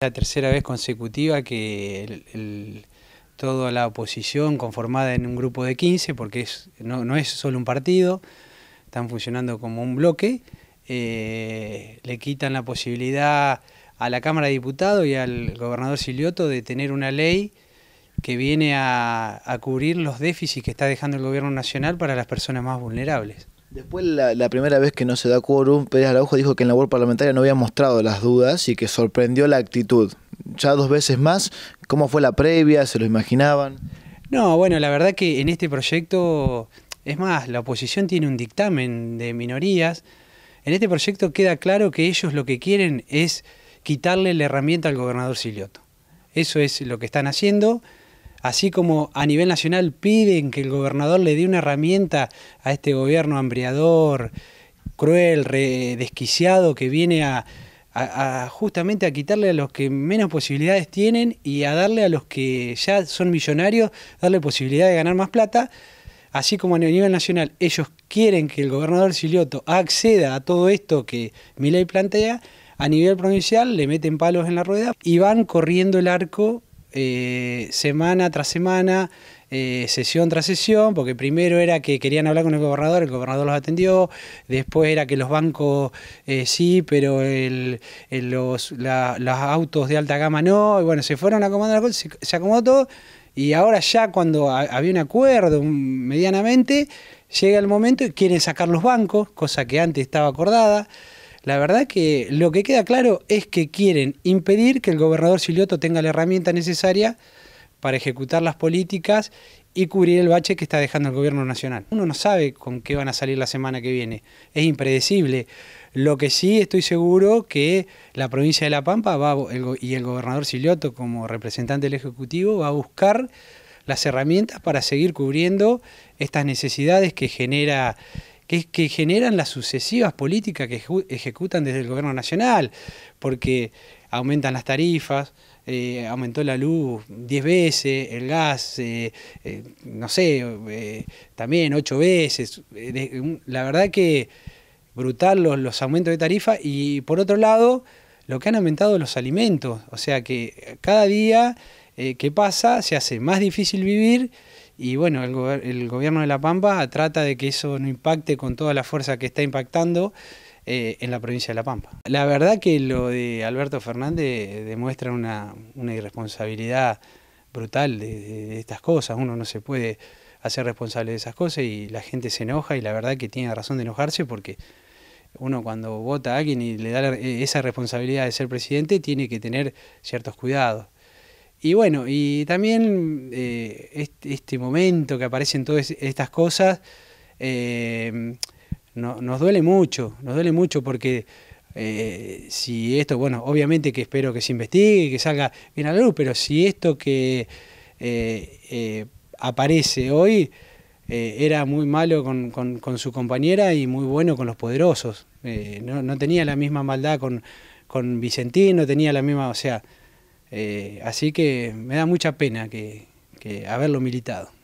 Es La tercera vez consecutiva que toda la oposición conformada en un grupo de 15, porque no, es solo un partido, están funcionando como un bloque, eh, le quitan la posibilidad a la Cámara de Diputados y al gobernador Silioto de tener una ley que viene a cubrir los déficits que está dejando el gobierno nacional para las personas más vulnerables. Después, la, primera vez que no se da quórum, Pérez Araujo dijo que en la labor parlamentaria no había mostrado las dudas y que sorprendió la actitud. Ya dos veces más, ¿cómo fue la previa? ¿Se lo imaginaban? No, bueno, la verdad que en este proyecto, es más, la oposición tiene un dictamen de minorías. En este proyecto queda claro que ellos lo que quieren es quitarle la herramienta al gobernador Silioto. Eso es lo que están haciendo así como a nivel nacional piden que el gobernador le dé una herramienta a este gobierno hambriador, cruel, desquiciado, que viene a, justamente a quitarle a los que menos posibilidades tienen y a darle a los que ya son millonarios, darle posibilidad de ganar más plata, así como a nivel nacional ellos quieren que el gobernador Silioto acceda a todo esto que mi plantea, a nivel provincial le meten palos en la rueda y van corriendo el arco eh, semana tras semana, eh, sesión tras sesión, porque primero era que querían hablar con el gobernador, el gobernador los atendió, después era que los bancos eh, sí, pero los, autos de alta gama no, y bueno, se fueron acomodando, se, se acomodó todo, y ahora ya cuando había un acuerdo medianamente, llega el momento y quieren sacar los bancos, cosa que antes estaba acordada. La verdad que lo que queda claro es que quieren impedir que el gobernador Silioto tenga la herramienta necesaria para ejecutar las políticas y cubrir el bache que está dejando el gobierno nacional. Uno no sabe con qué van a salir la semana que viene, es impredecible. Lo que sí estoy seguro que la provincia de La Pampa va, y el gobernador Silioto como representante del Ejecutivo va a buscar las herramientas para seguir cubriendo estas necesidades que genera que, que generan las sucesivas políticas que ejecutan desde el gobierno nacional, porque aumentan las tarifas, eh, aumentó la luz 10 veces, el gas, eh, eh, no sé, también 8 veces. la verdad que brutal los, los aumentos de tarifas, y por otro lado, lo que han aumentado los alimentos, o sea que cada día que pasa se hace más difícil vivir y bueno, el, gobierno de La Pampa trata de que eso no impacte con toda la fuerza que está impactando eh, en la provincia de La Pampa. La verdad que lo de Alberto Fernández demuestra una, irresponsabilidad brutal de, de, estas cosas. Uno no se puede hacer responsable de esas cosas y la gente se enoja y la verdad que tiene razón de enojarse porque uno cuando vota a alguien y le da esa responsabilidad de ser presidente tiene que tener ciertos cuidados. Y bueno, y también eh, este, momento que aparecen todas estas cosas eh, nos duele mucho, nos duele mucho porque eh, si esto, bueno, obviamente que espero que se investigue, que salga bien a la luz, pero si esto que aparece hoy era muy malo con, su compañera y muy bueno con los poderosos, no, tenía la misma maldad con, Vicentín, no tenía la misma, o sea... Eh, así que me da mucha pena que haberlo militado.